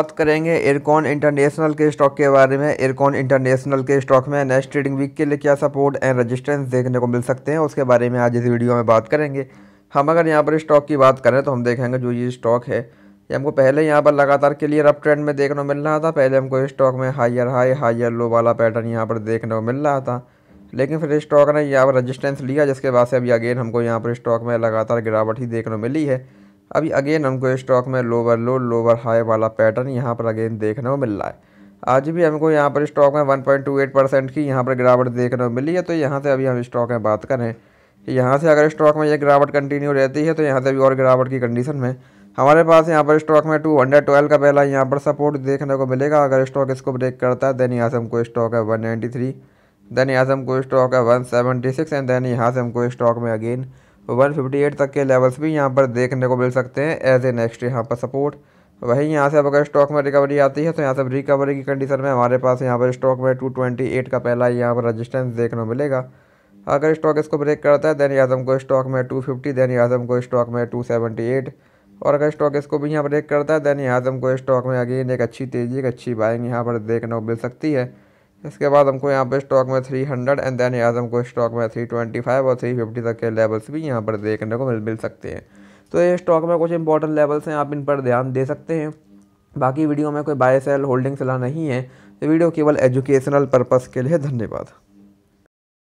बात करेंगे aircon international के स्टॉक के बारे में एयरकॉन इंटरनेशनल के स्टॉक में नेक्स्ट ट्रेडिंग वीक के लिए क्या सपोर्ट एंड रेजिस्टेंस देखने को मिल सकते हैं उसके बारे में आज इस वीडियो में बात करेंगे हम अगर यहाँ पर स्टॉक की बात करें तो हम देखेंगे जो ये स्टॉक है ये हमको पहले यहाँ पर लगातार क्लियर अप ट्रेंड में देखने को मिल रहा था पहले हमको स्टॉक में हायर हाई हायर लो वाला पैटर्न यहाँ पर देखने को मिल रहा था लेकिन फिर स्टॉक ने यहाँ पर रजिस्टेंस लिया जिसके बाद से अभी अगेन हमको यहाँ पर स्टॉक में लगातार गिरावट ही देखने को मिली है अभी अगेन हमको स्टॉक में लोअर लो लोअर हाई वाला पैटर्न यहाँ पर अगेन देखने को मिल रहा है आज भी हमको यहाँ पर स्टॉक में 1.28 परसेंट की यहाँ पर गिरावट देखने को मिली है तो यहाँ से अभी हम स्टॉक में बात करें कि यहाँ से अगर स्टॉक में ये गिरावट कंटिन्यू रहती है तो यहाँ से भी और गिरावट की कंडीशन में हमारे पास यहाँ पर स्टॉक में टू हंड्रेड ट्वेल्व का पहला यहाँ पर सपोर्ट देखने को मिलेगा अगर स्टॉक इसको ब्रेक करता है देन यहाँ से हमको स्टॉक है वन नाइन्टी थ्री देन यहाँ से हमको स्टॉक है one seventy six and then यहाँ से हमको स्टॉक में अगेन 158 तक के लेवल्स भी यहाँ पर देखने को मिल सकते हैं एज ए नेक्स्ट यहाँ पर सपोर्ट वहीं यहाँ से अब अगर स्टॉक में रिकवरी आती है तो यहाँ से रिकवरी की कंडीशन में हमारे पास यहाँ पर स्टॉक में 228 का पहला यहाँ पर रजिस्टेंस देखने को मिलेगा अगर स्टॉक इसको ब्रेक करता है दैनिक आजम को स्टॉक में टू फिफ्टी दैनिक आजम को स्टॉक में एट और अगर स्टॉक इसको भी यहाँ ब्रेक करता है दैनिक आजम को स्टॉक में अगेन एक अच्छी तेज़ी एक अच्छी बाइंग यहाँ पर देखने को मिल सकती है इसके बाद हमको यहाँ पर स्टॉक में थ्री हंड्रेड एंड देन यार हमको स्टॉक में थ्री ट्वेंटी फाइव और थ्री फिफ्टी तक के लेवल्स भी यहाँ पर देखने को मिल मिल सकते हैं तो ये स्टॉक में कुछ इंपॉर्टेंट लेवल्स हैं आप इन पर ध्यान दे सकते हैं बाकी वीडियो में कोई बाय सेल होल्डिंग सलाह नहीं है तो वीडियो केवल एजुकेशनल पर्पज़ के लिए धन्यवाद